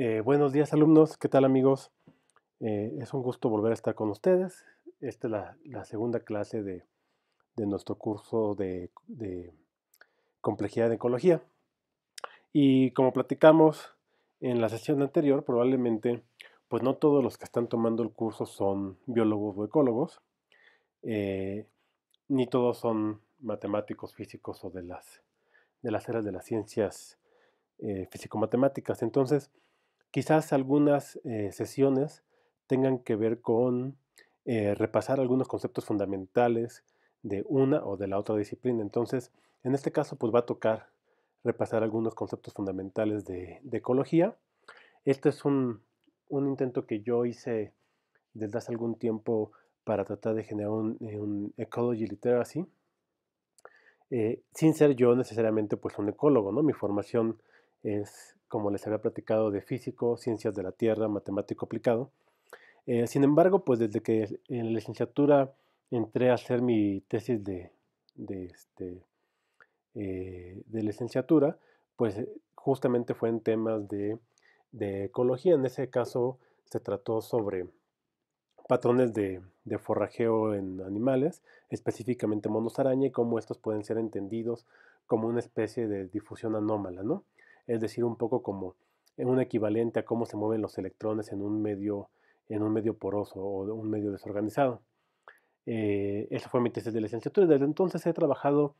Eh, buenos días alumnos, ¿qué tal amigos? Eh, es un gusto volver a estar con ustedes. Esta es la, segunda clase de, nuestro curso de, complejidad de ecología. Y como platicamos en la sesión anterior, probablemente pues no todos los que están tomando el curso son biólogos o ecólogos, eh, ni todos son matemáticos, físicos o de las, de las eras de las ciencias físico-matemáticas. Entonces, Quizás algunas eh, sesiones tengan que ver con eh, repasar algunos conceptos fundamentales de una o de la otra disciplina. Entonces, en este caso, pues va a tocar repasar algunos conceptos fundamentales de, ecología. Este es un, intento que yo hice desde hace algún tiempo para tratar de generar un, eh, ecology literacy, sin ser yo necesariamente pues un ecólogo, ¿no? Mi formación es como les había platicado, de físico, ciencias de la Tierra, matemático aplicado. Eh, sin embargo, pues desde que en la licenciatura entré a hacer mi tesis de, este, eh, licenciatura, pues eh, justamente fue en temas de, ecología. En ese caso se trató sobre patrones de, forrajeo en animales, específicamente monos araña, y cómo estos pueden ser entendidos como una especie de difusión anómala, ¿no? es decir, un poco como eh, un equivalente a cómo se mueven los electrones en un medio, en un medio poroso o un medio desorganizado. Eh, esa fue mi tesis de licenciatura desde entonces he trabajado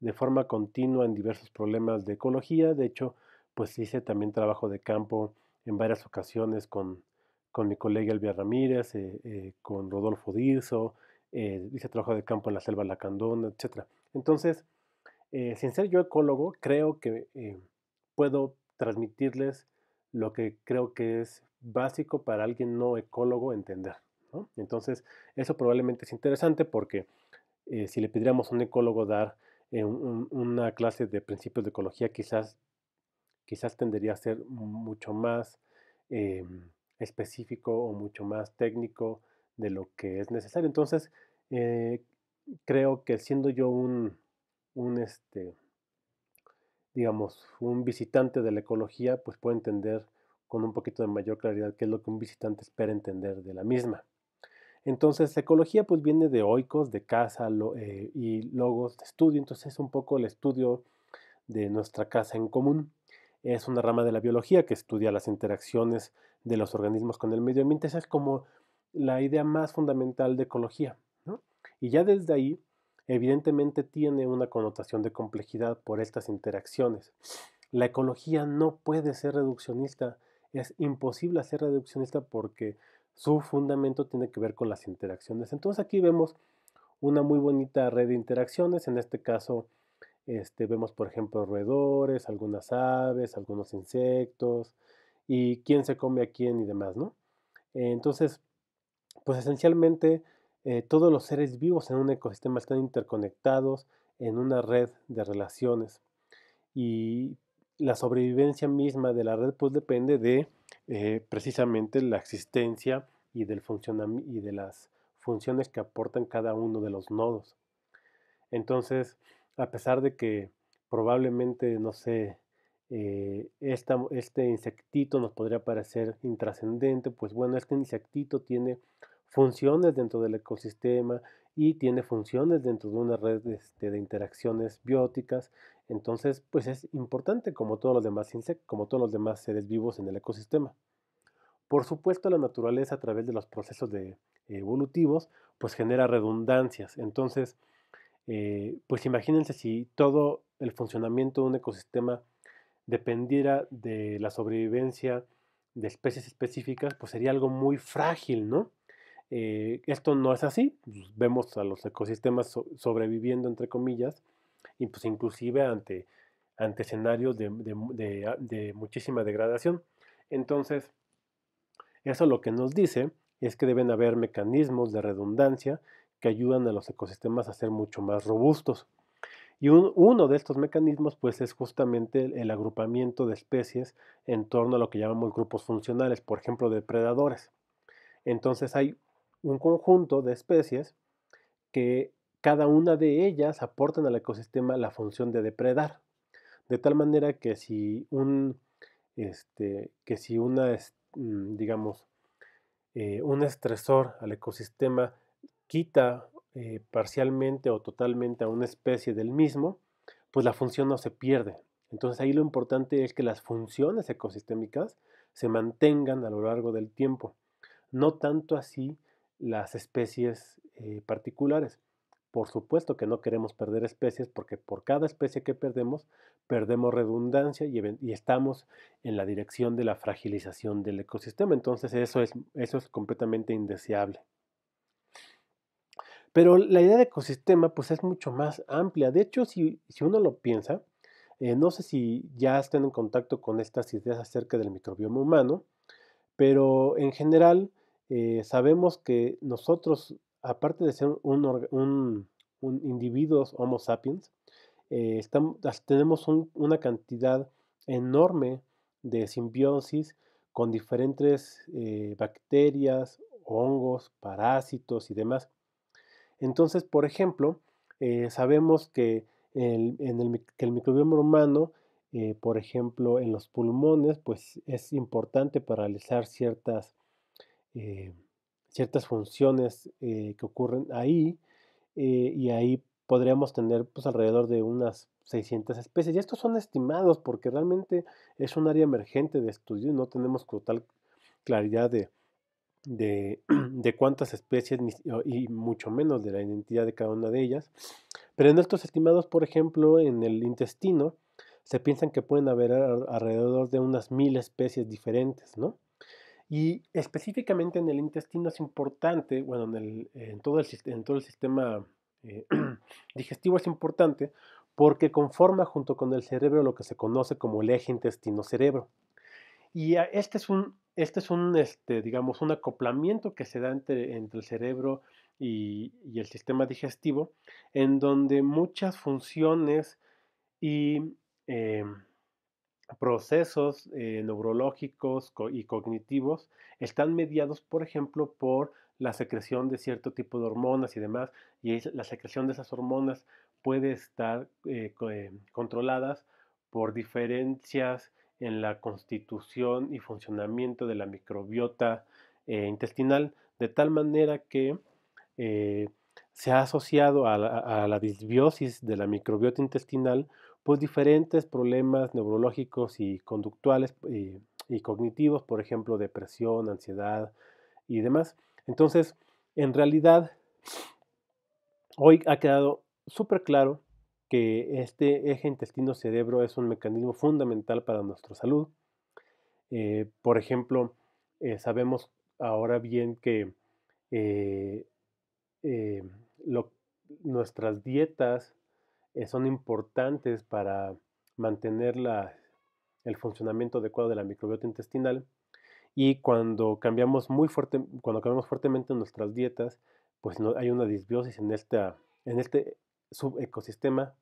de forma continua en diversos problemas de ecología. De hecho, pues hice también trabajo de campo en varias ocasiones con, mi colega Elvia Ramírez, eh, con Rodolfo Dirzo, hice trabajo de campo en la selva Lacandona, etc. Entonces, sin ser yo ecólogo, creo que puedo transmitirles lo que creo que es básico para alguien no ecólogo entender. Entonces, eso probablemente es interesante porque eh, si le pidiéramos a un ecólogo dar eh, una clase de principios de ecología, quizás, quizás tendería a ser mucho más eh, específico o mucho más técnico de lo que es necesario. Entonces, creo que siendo yo un, un este, digamos, un visitante de la ecología, pues puede entender con un poquito de mayor claridad qué es lo que un visitante espera entender de la misma. Entonces, ecología pues viene de oicos, de casa eh, y logos de estudio, entonces es un poco el estudio de nuestra casa en común. Es una rama de la biología que estudia las interacciones de los organismos con el medio ambiente. Esa es como la idea más fundamental de ecología. Y ya desde ahí evidentemente tiene una connotación de complejidad por estas interacciones. La ecología no puede ser reduccionista, es imposible ser reduccionista porque su fundamento tiene que ver con las interacciones. Entonces aquí vemos una muy bonita red de interacciones, en este caso este, vemos por ejemplo roedores, algunas aves, algunos insectos y quién se come a quién y demás, ¿no? Entonces, pues esencialmente eh, todos los seres vivos en un ecosistema están interconectados en una red de relaciones. Y la sobrevivencia misma de la red pues depende de eh, precisamente la existencia y, del y de las funciones que aportan cada uno de los nodos. Entonces, a pesar de que probablemente, no sé, eh, este insectito nos podría parecer intrascendente, pues bueno, este insectito tiene funciones dentro del ecosistema y tiene funciones dentro de una red este, de interacciones bióticas. Entonces, pues es importante como todos los demás insectos, como todos los demás seres vivos en el ecosistema. Por supuesto, la naturaleza a través de los procesos evolutivos, pues genera redundancias. Entonces, eh, pues imagínense si todo el funcionamiento de un ecosistema dependiera de la sobrevivencia de especies específicas, pues sería algo muy frágil, ¿no? Eh, esto no es así, pues, vemos a los ecosistemas sobreviviendo, entre comillas, pues, inclusive ante, ante escenarios ah, de, muchísima degradación. Entonces, eso lo que nos dice es que deben haber mecanismos de redundancia que ayudan a los ecosistemas a ser mucho más robustos. Y uno de estos mecanismos pues es justamente el, el, agrupamiento de especies en torno a lo que llamamos grupos funcionales, por ejemplo, depredadores. Entonces hay un conjunto de especies que cada una de ellas aportan al ecosistema la función de depredar. De tal manera que si un, este, que si una, mm, digamos, eh, un estresor al ecosistema quita eh, parcialmente o totalmente a una especie del mismo, pues la función no se pierde. Entonces ahí lo importante es que las funciones ecosistémicas se mantengan a lo largo del tiempo. No tanto así las especies eh, particulares. Por supuesto que no queremos perder especies porque por cada especie que perdemos, perdemos redundancia y, estamos en la dirección de la fragilización del ecosistema. Entonces eso es, eso es completamente indeseable. Pero la idea de ecosistema pues es mucho más amplia. De hecho, si, uno lo piensa, eh, no sé si ya estén en contacto con estas ideas acerca del microbioma humano, pero en general eh, sabemos que nosotros, aparte de ser un, individuo individuos Homo sapiens, eh, tenemos una cantidad enorme de simbiosis con diferentes eh, bacterias, hongos, parásitos y demás. Entonces, por ejemplo, sabemos que el, en el, microbioma humano por ejemplo, en los pulmones, pues es importante paralizar ciertas eh, ciertas funciones eh, que ocurren ahí eh, y ahí podríamos tener pues alrededor de unas 600 especies. Y estos son estimados porque realmente es un área emergente de estudio y no tenemos total claridad de, de, de, cuántas especies y mucho menos de la identidad de cada una de ellas. Pero en estos estimados, por ejemplo, en el intestino, se piensan que pueden haber alrededor de unas mil especies diferentes, ¿no? Y específicamente en el intestino es importante, bueno, en, todo, el, todo el sistema eh, digestivo es importante porque conforma junto con el cerebro lo que se conoce como el eje intestino-cerebro. Y este es un, este es un este, digamos, un acoplamiento que se da entre, entre el cerebro y, el sistema digestivo, en donde muchas funciones y em, procesos eh, neurológicos y cognitivos están mediados, por ejemplo, por la secreción de cierto tipo de hormonas y demás, y la secreción de esas hormonas puede estar eh, eh, controladas por diferencias en la constitución y funcionamiento de la microbiota intestinal, de tal manera que se ha asociado a la disbiosis de la microbiota intestinal pues diferentes problemas neurológicos y conductuales eh, y, cognitivos, por ejemplo, depresión, ansiedad y demás. Entonces, en realidad, hoy ha quedado súper claro que este eje intestino-cerebro es un mecanismo fundamental para nuestra salud. Eh, por ejemplo, eh, sabemos ahora bien que nuestras dietas eh, son importantes para mantener el funcionamiento adecuado de la microbiota intestinal y cuando cambiamos muy fuerte, cuando cambiamos fuertemente nuestras dietas, pues no, hay una disbiosis en, esta, en este subecosistema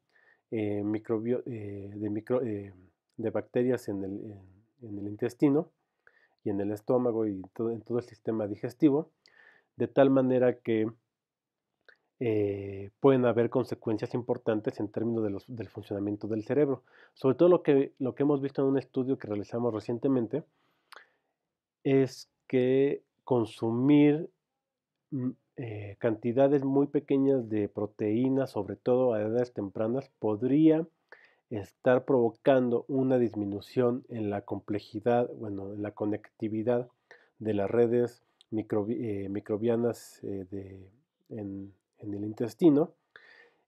eh, microbio, eh, de, micro, de, bacterias en el, el, intestino y en el estómago y en todo el sistema digestivo, de tal manera que eh, pueden haber consecuencias importantes en términos del funcionamiento del cerebro. Sobre todo lo que, lo que hemos visto en un estudio que realizamos recientemente es que consumir mm, eh, cantidades muy pequeñas de proteínas, sobre todo a edades tempranas, podría estar provocando una disminución en la complejidad, bueno, en la conectividad de las redes eh, microbianas de, en el intestino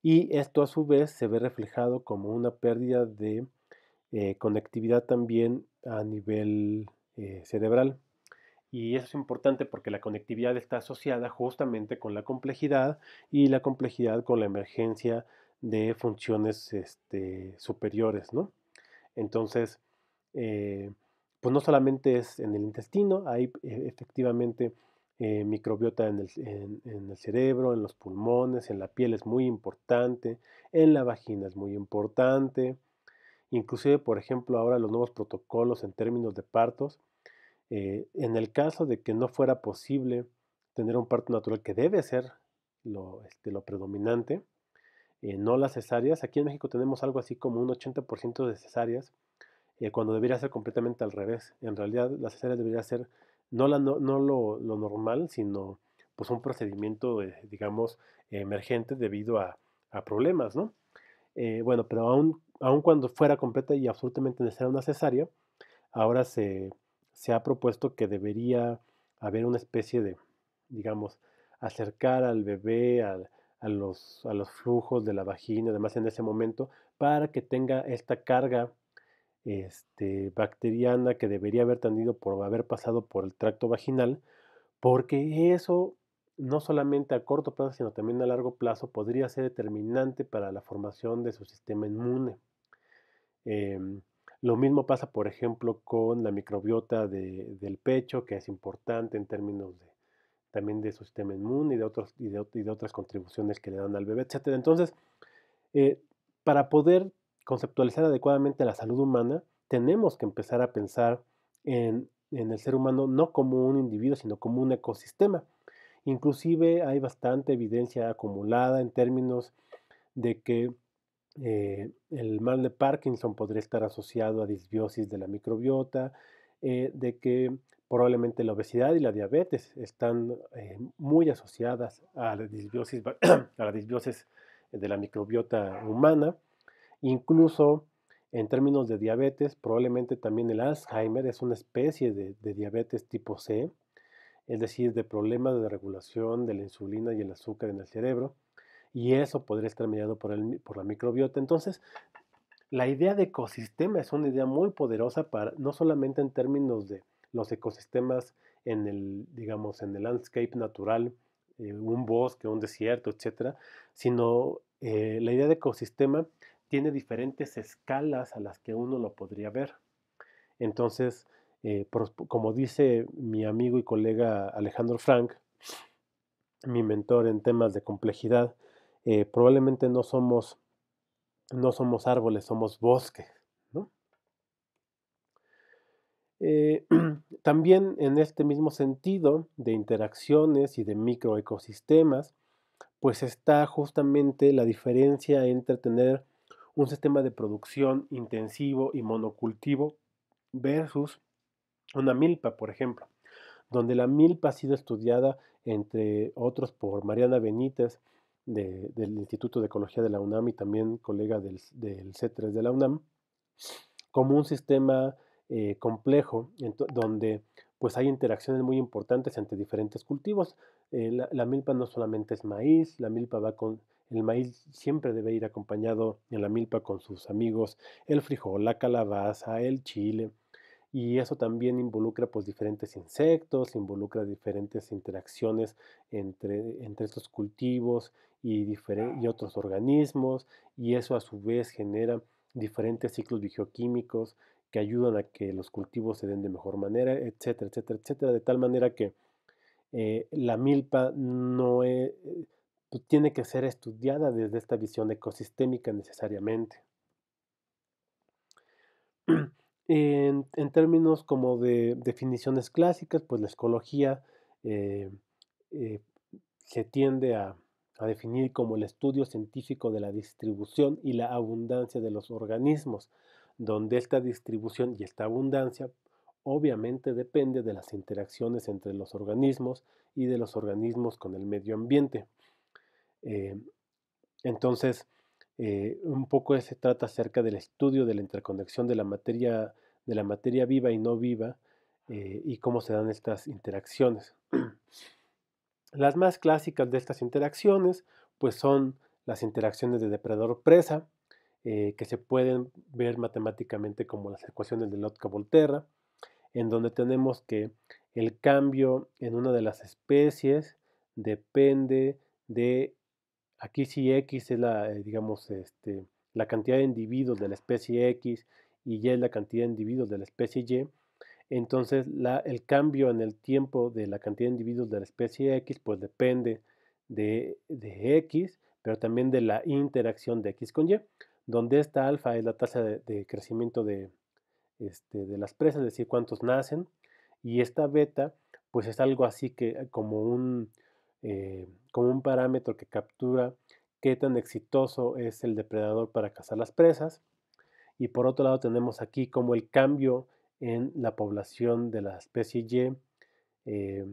y esto a su vez se ve reflejado como una pérdida de eh, conectividad también a nivel eh, cerebral. Y eso es importante porque la conectividad está asociada justamente con la complejidad y la complejidad con la emergencia de funciones este, superiores, ¿no? Entonces, eh, pues no solamente es en el intestino, hay e, efectivamente eh, microbiota en el, el, cerebro, en los pulmones, en la piel es muy importante, en la vagina es muy importante. Inclusive, por ejemplo, ahora los nuevos protocolos en términos de partos, eh, en el caso de que no fuera posible tener un parto natural, que debe ser lo, este, lo predominante, eh, no las cesáreas. Aquí en México tenemos algo así como un 80% de cesáreas, cuando debería ser completamente al revés. En realidad, las cesáreas debería ser no, lo, normal, sino pues un procedimiento, eh, digamos, emergente debido a, problemas, ¿no? Eh, bueno, pero aún, aún cuando fuera completa y absolutamente necesaria una ahora se, se, ha propuesto que debería haber una especie de, digamos, acercar al bebé a, los, a los flujos de la vagina, además en ese momento, para que tenga esta carga este, bacteriana que debería haber tenido por haber pasado por el tracto vaginal, porque eso no solamente a corto plazo, sino también a largo plazo podría ser determinante para la formación de su sistema inmune. Em, lo mismo pasa, por ejemplo, con la microbiota del pecho, que es importante en términos de, también de su sistema inmune y de, y de, otras contribuciones que le dan al bebé, etc. Entonces, eh, para poder conceptualizar adecuadamente la salud humana, tenemos que empezar a pensar en, el ser humano no como un individuo, sino como un ecosistema. Inclusive hay bastante evidencia acumulada en términos de que eh, el mal de Parkinson podría estar asociado a disbiosis de la microbiota, eh, de que probablemente la obesidad y la diabetes están eh, muy asociadas a a la disbiosis de la microbiota humana. Incluso en términos de diabetes, probablemente también el Alzheimer es una especie de, diabetes tipo C, es decir, de problemas de regulación de la insulina y el azúcar en el cerebro, y eso podría estar mediado por, por la microbiota. Entonces, la idea de ecosistema es una idea muy poderosa para no solamente en términos de los ecosistemas en el, digamos, en el landscape natural, eh, un bosque, un desierto, etcétera, sino eh, la idea de ecosistema tiene diferentes escalas a las que uno lo podría ver. Entonces, eh, como dice mi amigo y colega Alejandro Frank, mi mentor en temas de complejidad, eh, probablemente no somos, no somos árboles, somos bosques. Eh, también en este mismo sentido de interacciones y de microecosistemas, pues está justamente la diferencia entre tener un sistema de producción intensivo y monocultivo versus una milpa, por ejemplo, donde la milpa ha sido estudiada, entre otros, por Mariana Benítez del Instituto de Ecología de la UNAM y también colega del, C3 de la UNAM, como un sistema eh, complejo donde pues hay interacciones muy importantes entre diferentes cultivos. Eh, la, milpa no solamente es maíz, la milpa va con, el maíz siempre debe ir acompañado en la milpa con sus amigos, el frijol, la calabaza, el chile. Y eso también involucra pues diferentes insectos, involucra diferentes interacciones entre, entre estos cultivos y, otros organismos. Y eso a su vez genera diferentes ciclos bioquímicos que ayudan a que los cultivos se den de mejor manera, etcétera, etcétera, etcétera. De tal manera que eh, la milpa no es eh, tiene que ser estudiada desde esta visión ecosistémica necesariamente. En, términos como de definiciones clásicas, pues la ecología eh, eh, se tiende a, a definir como el estudio científico de la distribución y la abundancia de los organismos, donde esta distribución y esta abundancia obviamente depende de las interacciones entre los organismos y de los organismos con el medio ambiente. Eh, entonces, eh, un poco se trata acerca del estudio de la interconexión de la materia, de la materia viva y no viva eh, y cómo se dan estas interacciones. Las más clásicas de estas interacciones pues son las interacciones de depredador-presa, que se pueden ver matemáticamente como las ecuaciones de Lotka-Volterra, en donde tenemos que el cambio en una de las especies depende de Aquí si X es la, eh, digamos, este, la cantidad de individuos de la especie X y Y es la cantidad de individuos de la especie Y, entonces la, el cambio en el tiempo de la cantidad de individuos de la especie X pues depende de, X, pero también de la interacción de X con Y, donde esta alfa es la tasa de, crecimiento de, este, de las presas, es decir, cuántos nacen, y esta beta pues es algo así que como un eh, como un parámetro que captura qué tan exitoso es el depredador para cazar las presas. Y por otro lado tenemos aquí como el cambio en la población de la especie Y, eh,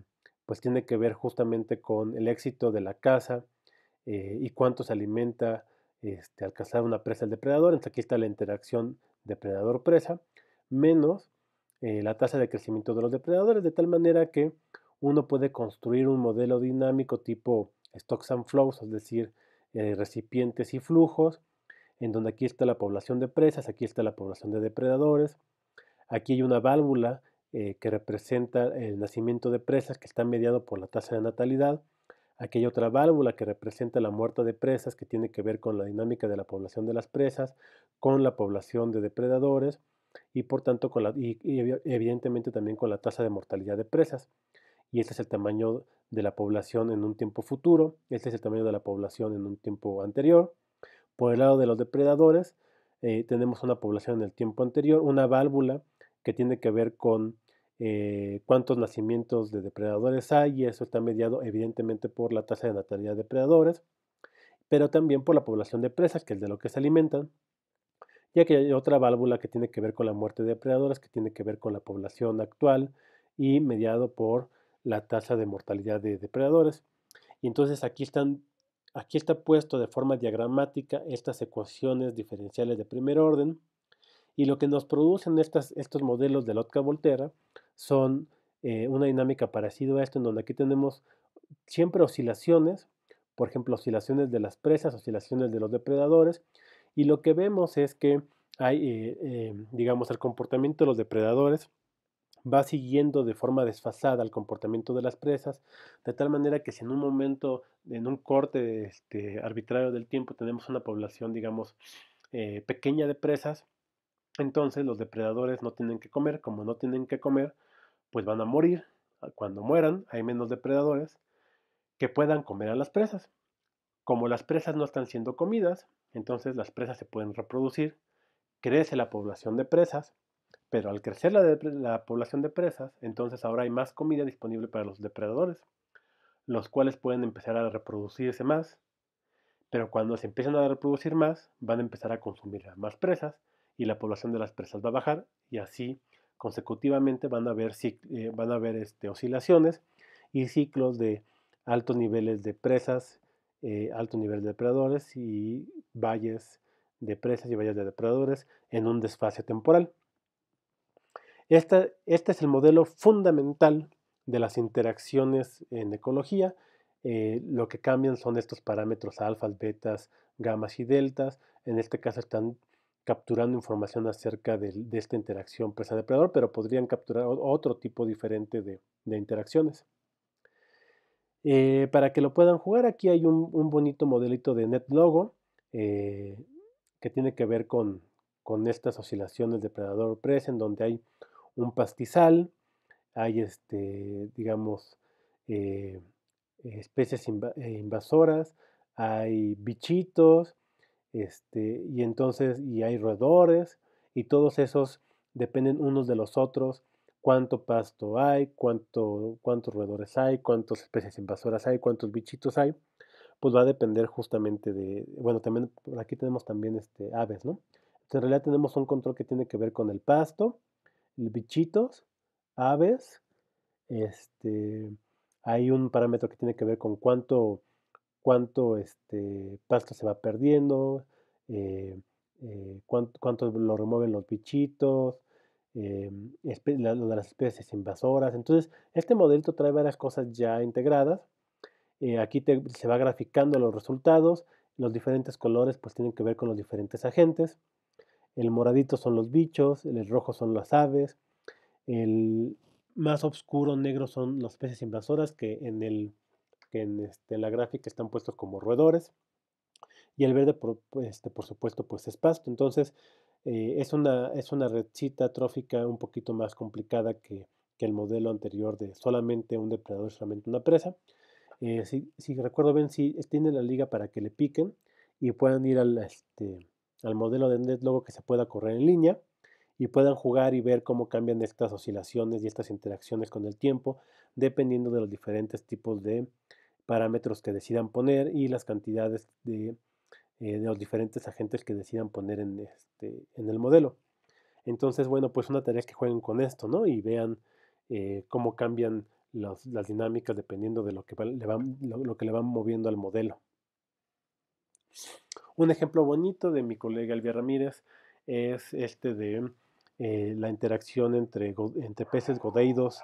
pues tiene que ver justamente con el éxito de la caza eh, y cuánto se alimenta este, al cazar una presa el depredador. Entonces aquí está la interacción depredador-presa, menos la tasa de crecimiento de los depredadores, de tal manera que uno puede construir un modelo dinámico tipo stocks and flows, es decir, eh, recipientes y flujos, en donde aquí está la población de presas, aquí está la población de depredadores, aquí hay una válvula eh, que representa el nacimiento de presas que está mediado por la tasa de natalidad, aquí hay otra válvula que representa la muerte de presas que tiene que ver con la dinámica de la población de las presas, con la población de depredadores y por tanto con y evidentemente también con la tasa de mortalidad de presas y este es el tamaño de la población en un tiempo futuro, este es el tamaño de la población en un tiempo anterior. Por el lado de los depredadores, eh, tenemos una población en el tiempo anterior, una válvula que tiene que ver con eh, cuántos nacimientos de depredadores hay y eso está mediado evidentemente por la tasa de natalidad de depredadores, pero también por la población de presas, que es de lo que se alimentan, ya que hay otra válvula que tiene que ver con la muerte de depredadores, que tiene que ver con la población actual y mediado por la tasa de mortalidad de depredadores. Y entonces aquí, están, aquí está puesto de forma diagramática estas ecuaciones diferenciales de primer orden. Y lo que nos producen estas, estos modelos de Lotka-Volterra son eh, una dinámica parecida a esto, en donde aquí tenemos siempre oscilaciones, por ejemplo, oscilaciones de las presas, oscilaciones de los depredadores, y lo que vemos es que hay, eh, eh, digamos, el comportamiento de los depredadores va siguiendo de forma desfasada el comportamiento de las presas, de tal manera que si en un momento, en un corte este, arbitrario del tiempo, tenemos una población, digamos, eh, pequeña de presas, entonces los depredadores no tienen que comer, como no tienen que comer, pues van a morir. Ah, cuando mueran, hay menos depredadores que puedan comer a las presas. Como las presas no están siendo comidas, entonces las presas se pueden reproducir, crece la población de presas, pero al crecer la, población de presas, entonces ahora hay más comida disponible para los depredadores, los cuales pueden empezar a reproducirse más, pero cuando se empiezan a reproducir más, van a empezar a consumir más presas y la población de las presas va a bajar y así consecutivamente van a haber, eh, van a haber este, oscilaciones y ciclos de altos niveles de presas, eh, altos niveles de depredadores y valles de presas y valles de depredadores en un desfase temporal. Este, es el modelo fundamental de las interacciones en ecología. Eh, lo que cambian son estos parámetros alfas, betas, gamas y deltas. En este caso están capturando información acerca de, esta interacción presa-depredador, pero podrían capturar otro tipo diferente de, interacciones. Eh, para que lo puedan jugar, aquí hay un, bonito modelito de NetLogo eh, que tiene que ver con, con estas oscilaciones depredador-presa, en donde hay un pastizal, hay, este, digamos, eh, especies eh, invasoras, hay bichitos, este, y entonces, y hay roedores, y todos esos dependen unos de los otros, cuánto pasto hay, cuánto, cuántos roedores hay, cuántas especies invasoras hay, cuántos bichitos hay, pues va a depender justamente de, bueno, también por aquí tenemos también este, aves, ¿no? en realidad tenemos un control que tiene que ver con el pasto, bichitos, aves, este, hay un parámetro que tiene que ver con cuánto, cuánto este, pasto se va perdiendo, eh, eh, cuánto, lo remueven los bichitos, eh, de las especies invasoras. Entonces, este modelo trae varias cosas ya integradas. Eh, aquí se va graficando los resultados. Los diferentes colores pues tienen que ver con los diferentes agentes el moradito son los bichos, el rojo son las aves, el más oscuro negro son los peces invasoras que en, el, en, este, la gráfica están puestos como roedores y el verde por, pues, este, supuesto pues es pasto. Entonces eh, es, una, es una redcita trófica un poquito más complicada que, el modelo anterior de solamente un depredador, solamente una presa. Eh, si, recuerdo bien, si tiene la liga para que le piquen y puedan ir al, este, al modelo de NetLogo que se pueda correr en línea y puedan jugar y ver cómo cambian estas oscilaciones y estas interacciones con el tiempo, dependiendo de los diferentes tipos de parámetros que decidan poner y las cantidades de, eh, los diferentes agentes que decidan poner en, este, en el modelo. Entonces, bueno, pues una tarea es que jueguen con esto, ¿no? Y vean eh, cómo cambian las dinámicas dependiendo de lo que, le van, lo que le van moviendo al modelo. Un ejemplo bonito de mi colega Elvia Ramírez es este de eh, la interacción entre, entre peces godeidos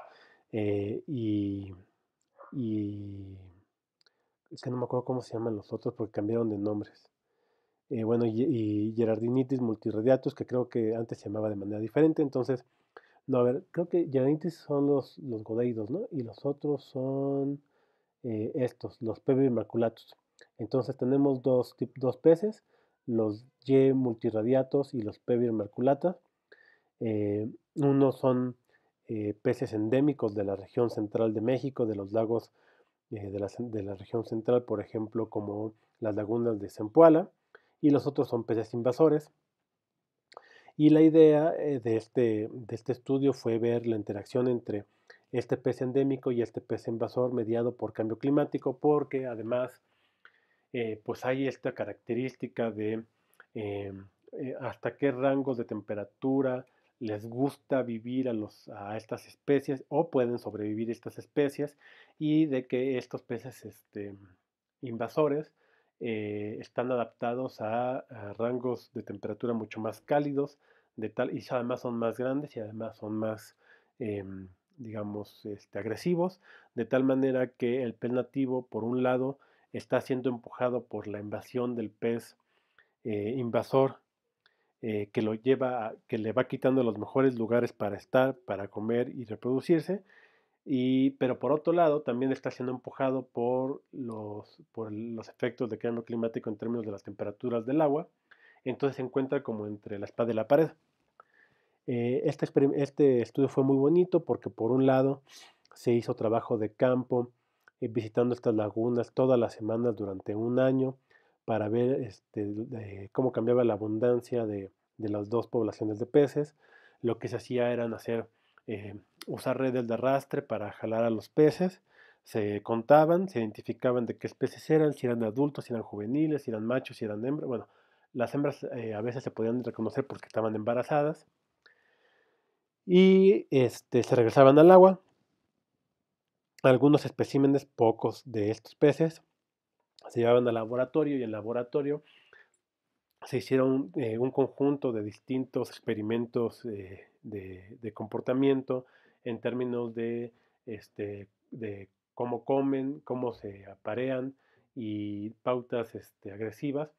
eh, y, Es que no me acuerdo cómo se llaman los otros porque cambiaron de nombres. Eh, bueno, y, Gerardinitis multirradiatus, que creo que antes se llamaba de manera diferente. Entonces, no, a ver, creo que Gerardinitis son los, los godeidos, ¿no? Y los otros son estos, los Pepe maculatus. Entonces tenemos dos, peces, los Y multirradiatos y los P virmerculatas. Eh, unos son eh, peces endémicos de la región central de México, de los lagos eh, de, la, región central, por ejemplo, como las lagunas de Zempoala, y los otros son peces invasores. Y la idea de este, de este estudio fue ver la interacción entre este pez endémico y este pez invasor mediado por cambio climático, porque además eh, pues hay esta característica de eh, eh, hasta qué rangos de temperatura les gusta vivir a, estas especies o pueden sobrevivir estas especies y de que estos peces este, invasores están adaptados a, rangos de temperatura mucho más cálidos de tal, y además son más grandes y además son más, digamos, este, agresivos, de tal manera que el pez nativo, por un lado, está siendo empujado por la invasión del pez eh, invasor eh, que lo lleva, que le va quitando los mejores lugares para estar, para comer y reproducirse. Y, pero por otro lado, también está siendo empujado por los, por los efectos de cambio climático en términos de las temperaturas del agua. Entonces se encuentra como entre la espada y la pared. Eh, este, este estudio fue muy bonito porque por un lado se hizo trabajo de campo eh, visitando estas lagunas todas las semanas durante un año para ver este, cómo cambiaba la abundancia de, las dos poblaciones de peces. Lo que se hacía era hacer, eh, usar redes de arrastre para jalar a los peces. Se contaban, se identificaban de qué especies eran, si eran adultos, si eran juveniles, si eran machos, si eran hembras. Bueno, las hembras eh, a veces se podían reconocer porque estaban embarazadas. Y este, se regresaban al agua, algunos especímenes, pocos de estos peces, se llevaban al laboratorio y en el laboratorio se hicieron eh, un conjunto de distintos experimentos eh, de, comportamiento en términos este, de, cómo comen, cómo se aparean y pautas este, agresivas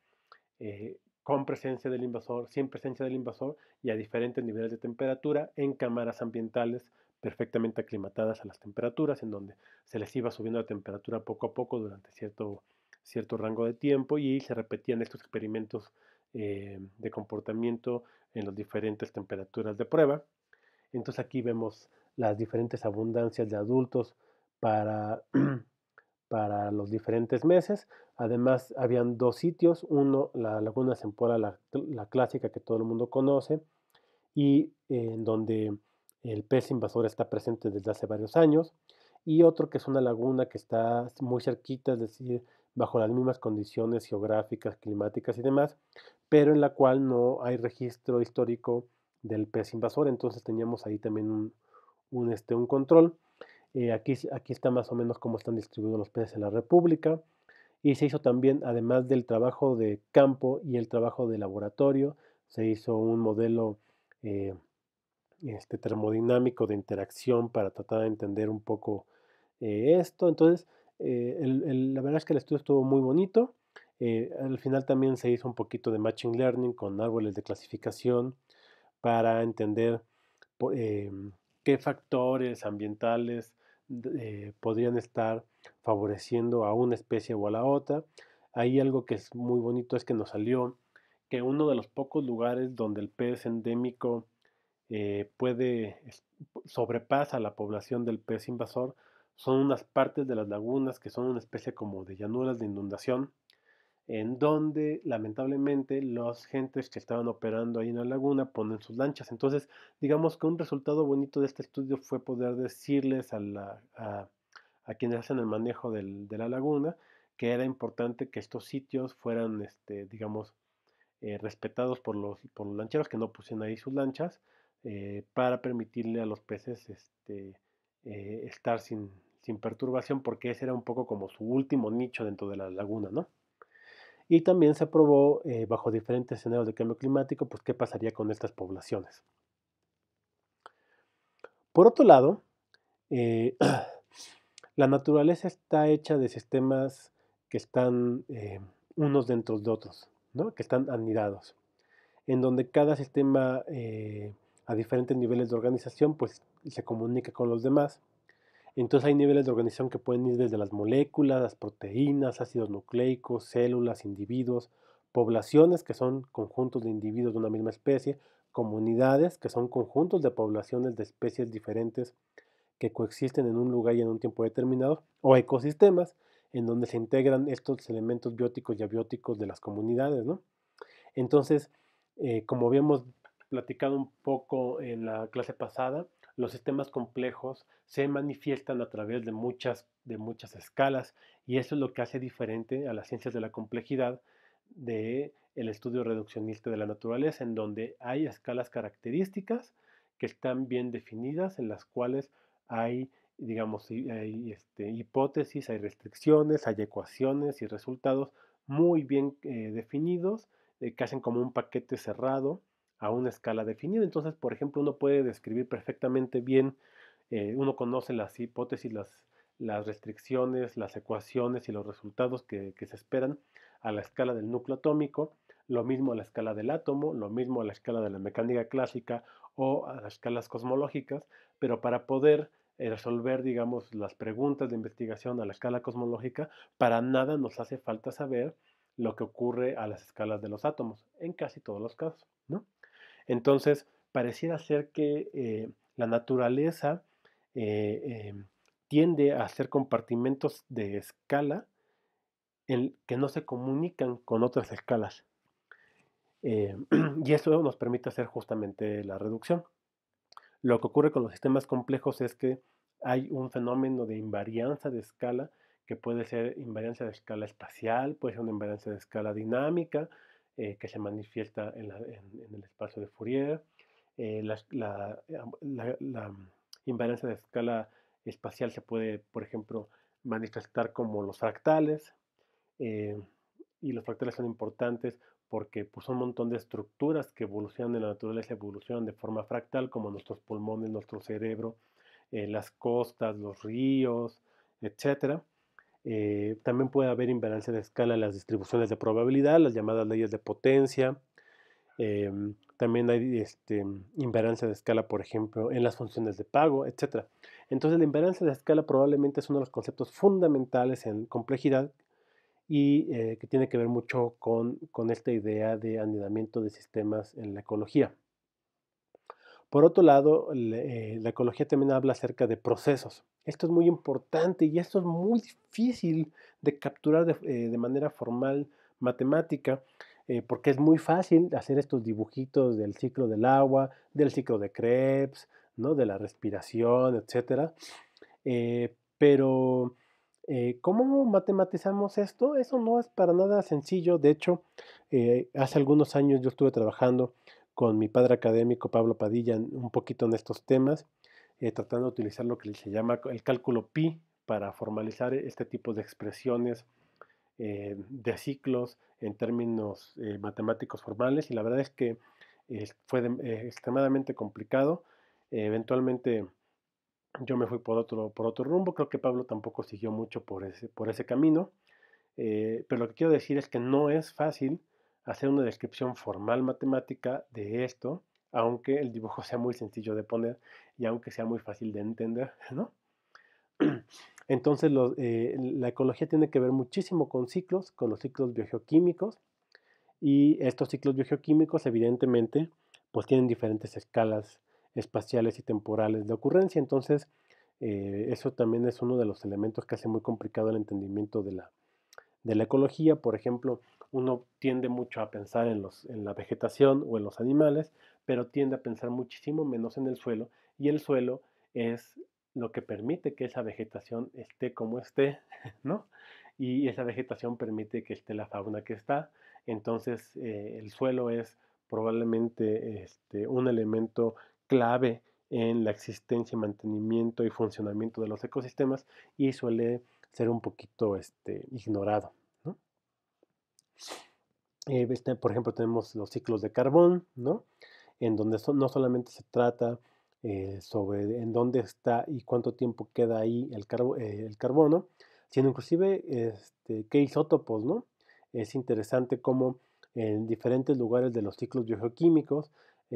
eh, con presencia del invasor, sin presencia del invasor y a diferentes niveles de temperatura en cámaras ambientales perfectamente aclimatadas a las temperaturas, en donde se les iba subiendo la temperatura poco a poco durante cierto, cierto rango de tiempo y se repetían estos experimentos eh, de comportamiento en las diferentes temperaturas de prueba. Entonces aquí vemos las diferentes abundancias de adultos para, para los diferentes meses. Además, habían dos sitios, uno, la laguna Sempora, la, la clásica que todo el mundo conoce, y eh, en donde el pez invasor está presente desde hace varios años. Y otro que es una laguna que está muy cerquita, es decir, bajo las mismas condiciones geográficas, climáticas y demás, pero en la cual no hay registro histórico del pez invasor. Entonces teníamos ahí también un, este, un control. Eh, aquí, aquí está más o menos cómo están distribuidos los peces en la República. Y se hizo también, además del trabajo de campo y el trabajo de laboratorio, se hizo un modelo eh, este, termodinámico de interacción para tratar de entender un poco eh, esto. Entonces, eh, la verdad es que el estudio estuvo muy bonito. Eh, al final también se hizo un poquito de Machine Learning con árboles de clasificación para entender em, qué factores ambientales podrían estar favoreciendo a una especie o a la otra. Ahí algo que es muy bonito es que nos salió que uno de los pocos lugares donde el pez endémico eh, puede sobrepasa la población del pez invasor son unas partes de las lagunas que son una especie como de llanuras de inundación en donde lamentablemente los gentes que estaban operando ahí en la laguna ponen sus lanchas. Entonces, digamos que un resultado bonito de este estudio fue poder decirles a, quienes hacen el manejo de la laguna que era importante que estos sitios fueran, este, digamos, eh, respetados por los, por los lancheros, que no pusieran ahí sus lanchas, eh, para permitirle a los peces este, eh, estar sin, perturbación, porque ese era un poco como su último nicho dentro de la laguna, ¿no? Y también se probó, eh, bajo diferentes escenarios de cambio climático, pues qué pasaría con estas poblaciones. Por otro lado, la naturaleza está hecha de sistemas que están unos dentro de otros, ¿no? que están anidados, en donde cada sistema a diferentes niveles de organización, pues se comunica con los demás. Entonces hay niveles de organización que pueden ir desde las moléculas, las proteínas, ácidos nucleicos, células, individuos, poblaciones, que son conjuntos de individuos de una misma especie, comunidades, que son conjuntos de poblaciones de especies diferentes que coexisten en un lugar y en un tiempo determinado, o ecosistemas, en donde se integran estos elementos bióticos y abióticos de las comunidades. ¿no? Entonces, eh, como vemos, platicado un poco en la clase pasada, los sistemas complejos se manifiestan a través de muchas, de muchas escalas y eso es lo que hace diferente a las ciencias de la complejidad de el estudio reduccionista de la naturaleza, en donde hay escalas características que están bien definidas, en las cuales hay, digamos, hay, este, hipótesis, hay restricciones, hay ecuaciones y resultados muy bien eh, definidos, eh, que hacen como un paquete cerrado a una escala definida. Entonces, por ejemplo, uno puede describir perfectamente bien, eh, uno conoce las hipótesis, las, las, restricciones, las ecuaciones y los resultados que, que se esperan a la escala del núcleo atómico, lo mismo a la escala del átomo, lo mismo a la escala de la mecánica clásica o a las escalas cosmológicas, pero para poder eh, resolver, digamos, las preguntas de investigación a la escala cosmológica, para nada nos hace falta saber lo que ocurre a las escalas de los átomos, en casi todos los casos, ¿no? Entonces, pareciera ser que eh, la naturaleza eh, em, tiende a hacer compartimentos de escala que no se comunican con otras escalas. Eh, y eso nos permite hacer justamente la reducción. Lo que ocurre con los sistemas complejos es que hay un fenómeno de invarianza de escala que puede ser invarianza de escala espacial, puede ser una invariancia de escala dinámica, eh, que se manifiesta en, el espacio de Fourier, eh, eh, la, la, invariancia de escala espacial se puede, por ejemplo, manifestar como los fractales, y los fractales son importantes porque pues, son un montón de estructuras que evolucionan en la naturaleza, evolucionan de forma fractal, como nuestros pulmones, nuestro cerebro, las costas, los ríos, etcétera. Eh, también puede haber invariancia de escala en las distribuciones de probabilidad, las llamadas leyes de potencia. Em, también hay este, de escala, por ejemplo, en las funciones de pago, etc. Entonces, la invariancia de escala probablemente es uno de los conceptos fundamentales en complejidad y eh, que tiene que ver mucho con, con esta idea de anidamiento de sistemas en la ecología. Por otro lado, eh, la ecología también habla acerca de procesos. Esto es muy importante y esto es muy difícil de capturar de, eh, manera formal matemática, eh, porque es muy fácil hacer estos dibujitos del ciclo del agua, del ciclo de Krebs, ¿no? de la respiración, etc. pero, ¿cómo matematizamos esto? Eso no es para nada sencillo. De hecho, hace algunos años yo estuve trabajando con mi padre académico Pablo Padilla un poquito en estos temas, eh, tratando de utilizar lo que se llama el cálculo pi para formalizar este tipo de expresiones eh, de ciclos en términos eh, matemáticos formales y la verdad es que fue extremadamente complicado. eventualmente yo me fui por otro, por otro rumbo, creo que Pablo tampoco siguió mucho por ese, por ese camino, pero lo que quiero decir es que no es fácil hacer una descripción formal matemática de esto, aunque el dibujo sea muy sencillo de poner y aunque sea muy fácil de entender, ¿no? Entonces, eh, la ecología tiene que ver muchísimo con ciclos, con los ciclos biogeoquímicos, y estos ciclos biogeoquímicos, evidentemente, pues tienen diferentes escalas espaciales y temporales de ocurrencia. Entonces, eh, eso también es uno de los elementos que hace muy complicado el entendimiento de la, de la ecología. Por ejemplo, uno tiende mucho a pensar en, la vegetación o en los animales, pero tiende a pensar muchísimo menos en el suelo y el suelo es lo que permite que esa vegetación esté como esté, ¿no? Y esa vegetación permite que esté la fauna que está. Entonces eh, el suelo es probablemente este, un elemento clave en la existencia, mantenimiento y funcionamiento de los ecosistemas y suele ser un poquito este, ignorado. Eh, este, por ejemplo, tenemos los ciclos de carbón, En donde no solamente se trata eh, sobre en dónde está y cuánto tiempo queda ahí el, eh, carbono, sino inclusive este, qué isótopos, Es interesante cómo en diferentes lugares de los ciclos biogeoquímicos,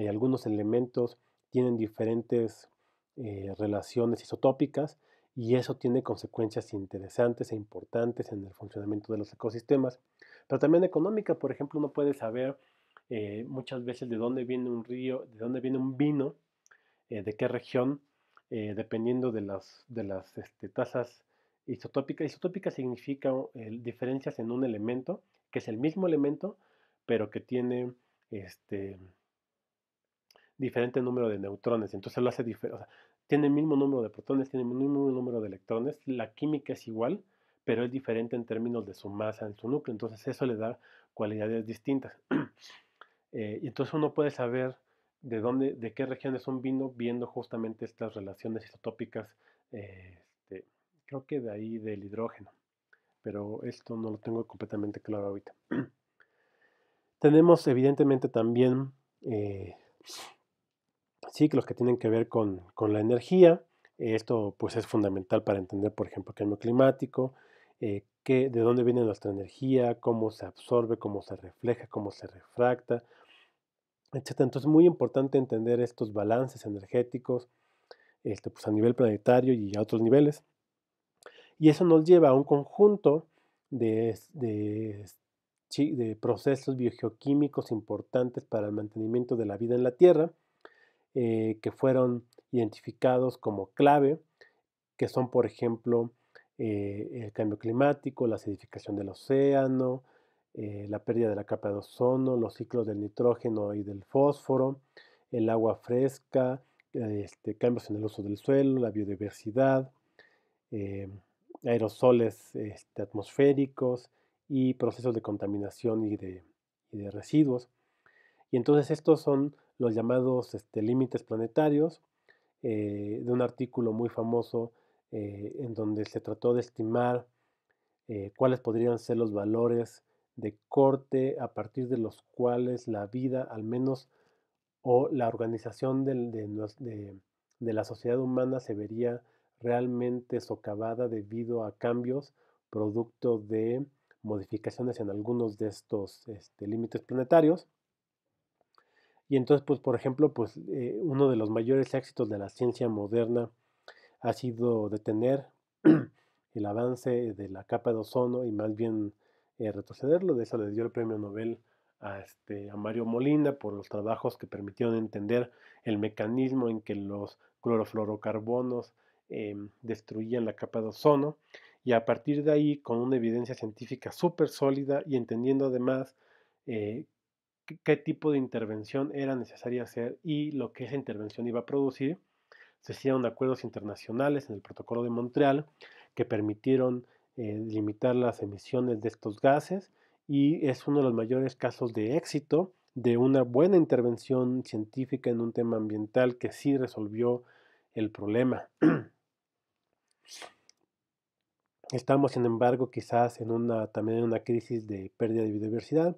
algunos elementos tienen diferentes relaciones isotópicas y eso tiene consecuencias interesantes e importantes en el funcionamiento de los ecosistemas pero también económica. Por ejemplo, uno puede saber eh, muchas veces de dónde viene un río, de dónde viene un vino, eh, de qué región, eh, dependiendo de las, de las este, tasas isotópicas. Isotópica significa diferencias en un elemento, que es el mismo elemento, pero que tiene este diferente número de neutrones. Entonces lo hace diferente. tiene el mismo número de protones, tiene el mismo número de electrones. La química es igual, pero es diferente en términos de su masa en su núcleo. Entonces eso le da cualidades distintas. Eh, y entonces uno puede saber de dónde, de qué región es un vino, viendo justamente estas relaciones isotópicas, eh, este, creo que de ahí del hidrógeno. Pero esto no lo tengo completamente claro ahorita. Tenemos evidentemente también eh, ciclos que tienen que ver con, con la energía. Esto pues es fundamental para entender, por ejemplo, el cambio climático, eh, de dónde viene nuestra energía, cómo se absorbe, cómo se refleja, cómo se refracta, etc. Entonces es muy importante entender estos balances energéticos este, pues a nivel planetario y a otros niveles. Y eso nos lleva a un conjunto de, de, procesos biogeoquímicos importantes para el mantenimiento de la vida en la Tierra, eh, que fueron identificados como clave, que son, por ejemplo, eh, el cambio climático, la acidificación del océano, eh, la pérdida de la capa de ozono, los ciclos del nitrógeno y del fósforo, el agua fresca, este, cambios en el uso del suelo, la biodiversidad, eh, aerosoles este, atmosféricos y procesos de contaminación y de, residuos. Y entonces estos son los llamados este, límites planetarios de un artículo muy famoso eh, en donde se trató de estimar eh, cuáles podrían ser los valores de corte a partir de los cuales la vida, al menos, o la organización de, la sociedad humana se vería realmente socavada debido a cambios producto de modificaciones en algunos de estos este, límites planetarios. Y entonces, pues, por ejemplo, pues, eh, uno de los mayores éxitos de la ciencia moderna ha sido detener el avance de la capa de ozono y más bien eh, retrocederlo. De eso le dio el premio Nobel a, este, a Mario Molina por los trabajos que permitieron entender el mecanismo en que los clorofluorocarbonos em, destruían la capa de ozono. Y a partir de ahí, con una evidencia científica súper sólida y entendiendo además eh, qué tipo de intervención era necesaria hacer y lo que esa intervención iba a producir, se hicieron acuerdos internacionales en el Protocolo de Montreal que permitieron eh, limitar las emisiones de estos gases y es uno de los mayores casos de éxito de una buena intervención científica en un tema ambiental que sí resolvió el problema. Estamos, sin embargo, quizás en una, también en una crisis de pérdida de biodiversidad.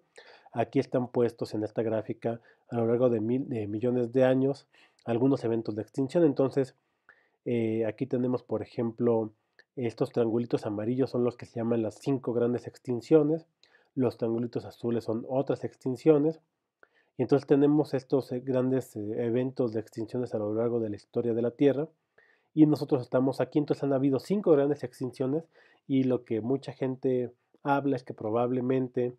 Aquí están puestos en esta gráfica a lo largo de millones de años algunos eventos de extinción. Entonces, eh, aquí tenemos, por ejemplo, estos triangulitos amarillos son los que se llaman las cinco grandes extinciones. Los triangulitos azules son otras extinciones. Y entonces tenemos estos eh, grandes eh, eventos de extinciones a lo largo de la historia de la Tierra. Y nosotros estamos aquí, entonces han habido cinco grandes extinciones y lo que mucha gente habla es que probablemente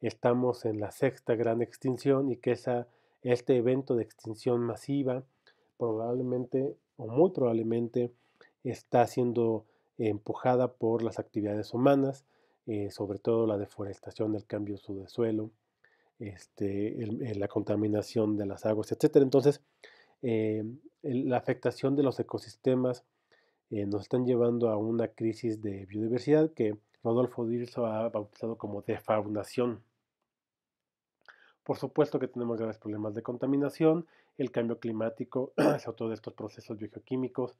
estamos en la sexta gran extinción y que esa este evento de extinción masiva probablemente o muy probablemente está siendo empujada por las actividades humanas, eh, sobre todo la deforestación, el cambio de suelo, este, eh, la contaminación de las aguas, etc. Entonces, eh, la afectación de los ecosistemas nos están llevando a una crisis de biodiversidad que Rodolfo Dirzo ha bautizado como defaunación. Por supuesto que tenemos graves problemas de contaminación, el cambio climático, sobre todo estos procesos biogeoquímicos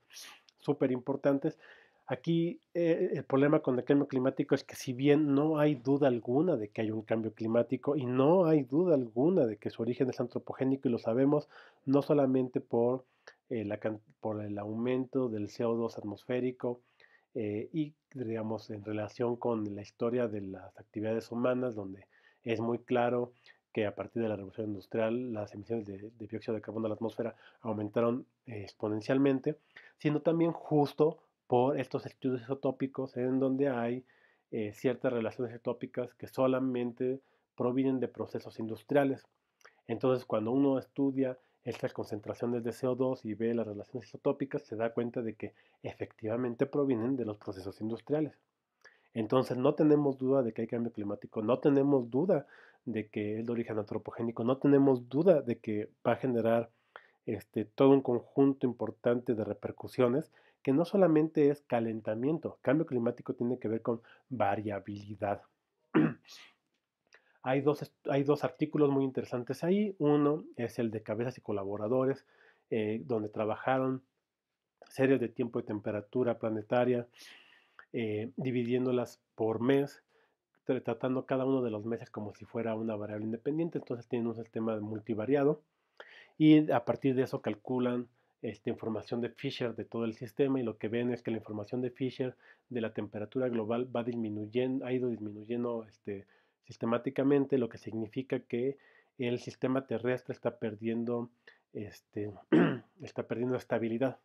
súper importantes. Aquí eh, el problema con el cambio climático es que si bien no hay duda alguna de que hay un cambio climático y no hay duda alguna de que su origen es antropogénico y lo sabemos no solamente por, eh, el aumento del CO2 atmosférico eh, y digamos en relación con la historia de las actividades humanas donde es muy claro que a partir de la revolución industrial las emisiones de, dióxido de carbono a la atmósfera aumentaron exponencialmente, sino también justo por estos estudios isotópicos en donde hay eh, ciertas relaciones isotópicas que solamente provienen de procesos industriales. Entonces, cuando uno estudia estas concentraciones de CO2 y ve las relaciones isotópicas, se da cuenta de que efectivamente provienen de los procesos industriales. Entonces, no tenemos duda de que hay cambio climático, no tenemos duda de que es de origen antropogénico, no tenemos duda de que va a generar este, todo un conjunto importante de repercusiones que no solamente es calentamiento, cambio climático tiene que ver con variabilidad. hay, dos, hay dos artículos muy interesantes ahí. Uno es el de cabezas y colaboradores, eh, donde trabajaron series de tiempo y temperatura planetaria, eh, dividiéndolas por mes tratando cada uno de los meses como si fuera una variable independiente. Entonces tienen un sistema multivariado y a partir de eso calculan esta información de Fisher de todo el sistema y lo que ven es que la información de Fisher de la temperatura global va disminuyendo, ha ido disminuyendo este, sistemáticamente, lo que significa que el sistema terrestre está perdiendo, este, está perdiendo estabilidad.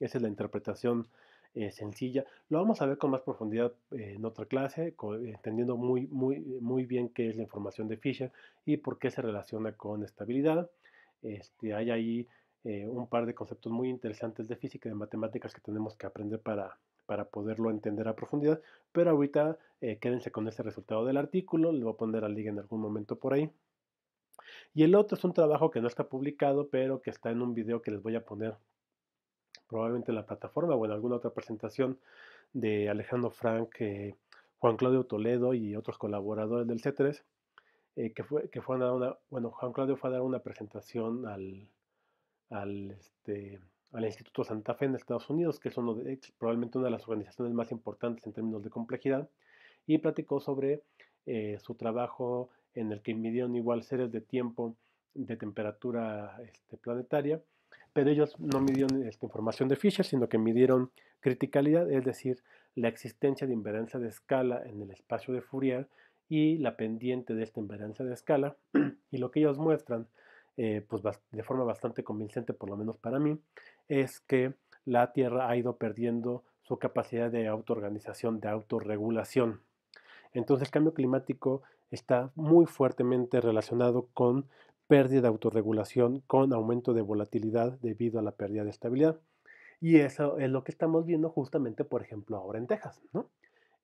Esa es la interpretación eh, sencilla. Lo vamos a ver con más profundidad eh, en otra clase, eh, entendiendo muy, muy, muy bien qué es la información de Fisher y por qué se relaciona con estabilidad. Este, hay ahí un par de conceptos muy interesantes de física y de matemáticas que tenemos que aprender para, para poderlo entender a profundidad, pero ahorita quédense con ese resultado del artículo, le voy a poner al liga en algún momento por ahí. Y el otro es un trabajo que no está publicado, pero que está en un video que les voy a poner probablemente en la plataforma o en alguna otra presentación de Alejandro Frank, eh, Juan Claudio Toledo y otros colaboradores del C3, eh, que, fue, que a dar una, bueno, Juan Claudio fue a dar una presentación al, este, Instituto Santa Fe en Estados Unidos, que es probablemente una de las organizaciones más importantes en términos de complejidad, y platicó sobre eh, su trabajo en el que midieron igual series de tiempo de temperatura este, planetaria pero ellos no midieron esta información de Fisher, sino que midieron criticalidad, es decir, la existencia de invarianza de escala en el espacio de Fourier y la pendiente de esta invarianza de escala. y lo que ellos muestran, eh, pues de forma bastante convincente, por lo menos para mí, es que la Tierra ha ido perdiendo su capacidad de autoorganización, de autorregulación. Entonces el cambio climático está muy fuertemente relacionado con pérdida de autorregulación con aumento de volatilidad debido a la pérdida de estabilidad. Y eso es lo que estamos viendo justamente, por ejemplo, ahora en Texas, ¿no?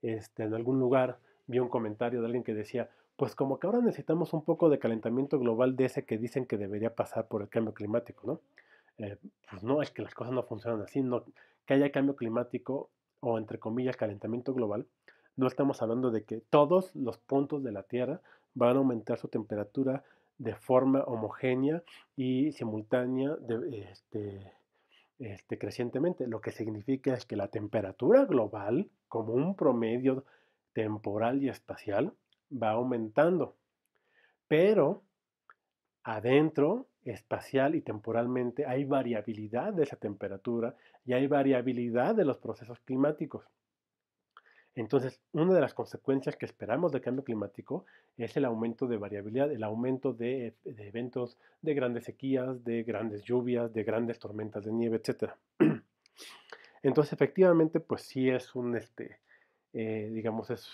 Este, en algún lugar vi un comentario de alguien que decía, pues como que ahora necesitamos un poco de calentamiento global de ese que dicen que debería pasar por el cambio climático, ¿no? Eh, pues no, es que las cosas no funcionan así, no, que haya cambio climático o entre comillas calentamiento global, no estamos hablando de que todos los puntos de la Tierra van a aumentar su temperatura de forma homogénea y simultánea este, este, crecientemente, lo que significa es que la temperatura global, como un promedio temporal y espacial, va aumentando, pero adentro, espacial y temporalmente, hay variabilidad de esa temperatura y hay variabilidad de los procesos climáticos. Entonces, una de las consecuencias que esperamos del cambio climático es el aumento de variabilidad, el aumento de, eventos de grandes sequías, de grandes lluvias, de grandes tormentas de nieve, etc. Entonces, efectivamente, pues sí es un, este, eh, digamos, es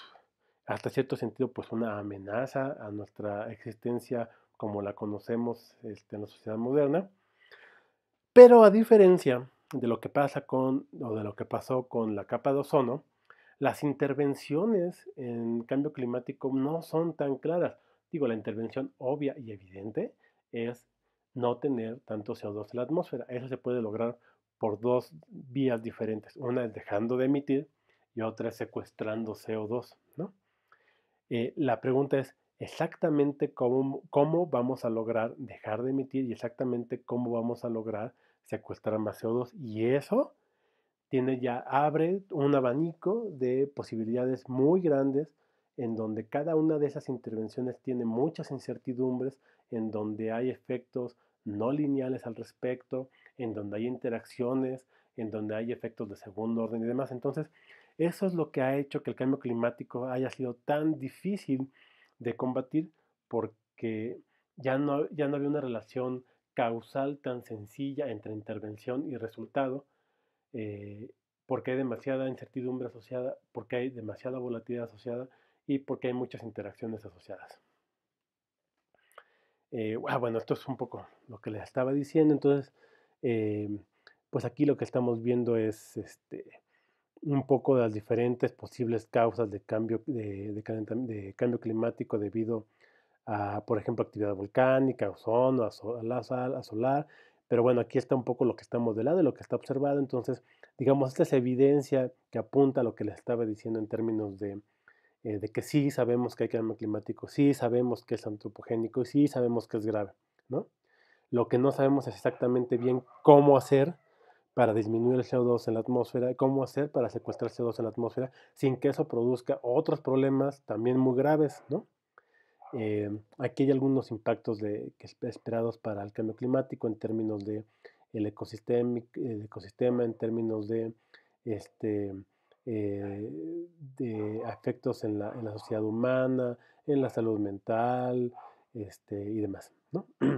hasta cierto sentido, pues una amenaza a nuestra existencia como la conocemos este, en la sociedad moderna. Pero a diferencia de lo que pasa con, o de lo que pasó con la capa de ozono, las intervenciones en cambio climático no son tan claras. Digo, la intervención obvia y evidente es no tener tanto CO2 en la atmósfera. Eso se puede lograr por dos vías diferentes. Una es dejando de emitir y otra es secuestrando CO2. ¿no? Eh, la pregunta es exactamente cómo vamos a lograr dejar de emitir y exactamente cómo vamos a lograr secuestrar más CO2. Y eso tiene ya abre un abanico de posibilidades muy grandes en donde cada una de esas intervenciones tiene muchas incertidumbres, en donde hay efectos no lineales al respecto, en donde hay interacciones, en donde hay efectos de segundo orden y demás. Entonces, eso es lo que ha hecho que el cambio climático haya sido tan difícil de combatir porque ya no, ya no había una relación causal tan sencilla entre intervención y resultado, eh, porque hay demasiada incertidumbre asociada, porque hay demasiada volatilidad asociada y porque hay muchas interacciones asociadas. Eh, ah, bueno, esto es un poco lo que les estaba diciendo, entonces, eh, pues aquí lo que estamos viendo es este, un poco de las diferentes posibles causas de cambio, de, cambio climático debido a, por ejemplo, actividad volcánica, ozono, a, sol, a, solar, pero bueno, aquí está un poco lo que está modelado y lo que está observado. Entonces, digamos, esta es evidencia que apunta a lo que les estaba diciendo en términos de, eh, de que sí sabemos que hay cambio climático, sí sabemos que es antropogénico y sí sabemos que es grave, ¿no? Lo que no sabemos es exactamente bien cómo hacer para disminuir el CO2 en la atmósfera, cómo hacer para secuestrar CO2 en la atmósfera sin que eso produzca otros problemas también muy graves, ¿no? Eh, aquí hay algunos impactos de, esperados para el cambio climático en términos de el ecosistema, ecosistema en términos de, este, eh, de efectos en la, en la, sociedad humana, en la salud mental este, y demás. ¿no?